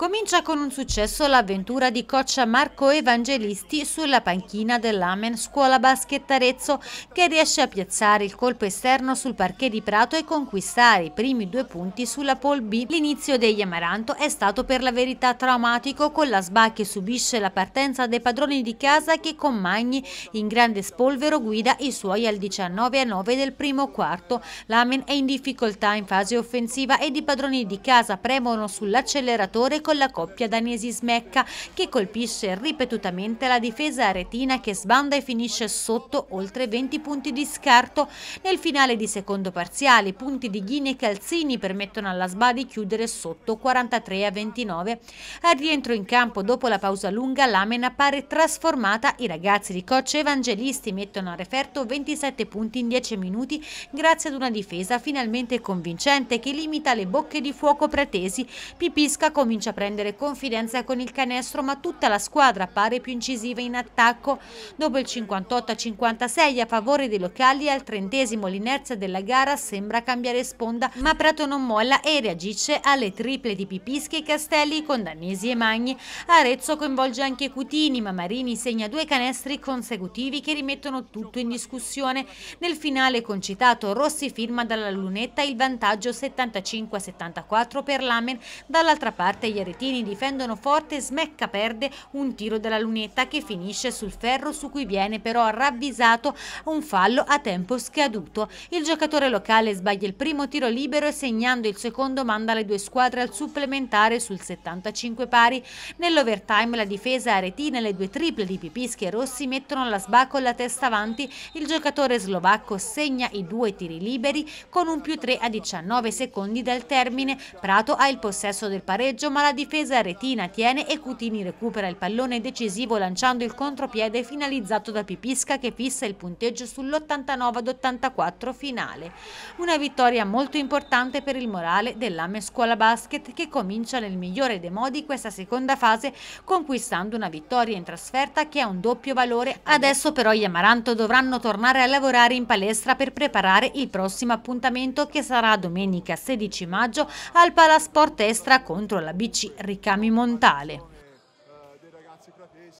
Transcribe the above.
Comincia con un successo l'avventura di coccia Marco Evangelisti sulla panchina dell'Amen Scuola Basket Arezzo che riesce a piazzare il colpo esterno sul parquet di Prato e conquistare i primi due punti sulla Pol B. L'inizio degli Amaranto è stato per la verità traumatico con la SBA che subisce la partenza dei padroni di casa che con Magni in grande spolvero guida i suoi al 19 9 del primo quarto. L'Amen è in difficoltà in fase offensiva ed i padroni di casa premono sull'acceleratore con con la coppia danesi Smecca che colpisce ripetutamente la difesa aretina che sbanda e finisce sotto oltre 20 punti di scarto. Nel finale di secondo parziale i punti di Ghini e Calzini permettono alla Sba di chiudere sotto 43 a 29. Al rientro in campo dopo la pausa lunga l'Amen appare trasformata, i ragazzi di coach Evangelisti mettono a referto 27 punti in 10 minuti grazie ad una difesa finalmente convincente che limita le bocche di fuoco pretesi. Pipisca comincia a prendere confidenza con il canestro ma tutta la squadra pare più incisiva in attacco. Dopo il 58-56 a favore dei locali al trentesimo l'inerzia della gara sembra cambiare sponda ma Prato non molla e reagisce alle triple di Pipischi e Castelli con Danesi e Magni. Arezzo coinvolge anche Cutini ma Marini segna due canestri consecutivi che rimettono tutto in discussione. Nel finale concitato Rossi firma dalla lunetta il vantaggio 75-74 per Lamen, dall'altra parte ieri cretini difendono forte, e smecca perde un tiro della lunetta che finisce sul ferro su cui viene però ravvisato un fallo a tempo scaduto. Il giocatore locale sbaglia il primo tiro libero e segnando il secondo manda le due squadre al supplementare sul 75 pari. Nell'overtime la difesa aretina e le due triple di Pipischi e Rossi mettono la sbacco alla testa avanti. Il giocatore slovacco segna i due tiri liberi con un più 3 a 19 secondi dal termine. Prato ha il possesso del pareggio ma la difesa Retina tiene e Cutini recupera il pallone decisivo lanciando il contropiede finalizzato da Pipisca che fissa il punteggio sull'89 84 finale. Una vittoria molto importante per il morale dell'Ame Scuola Basket che comincia nel migliore dei modi questa seconda fase conquistando una vittoria in trasferta che ha un doppio valore. Adesso però gli Amaranto dovranno tornare a lavorare in palestra per preparare il prossimo appuntamento che sarà domenica 16 maggio al Palasport Estra contro la BC Ricami Montale.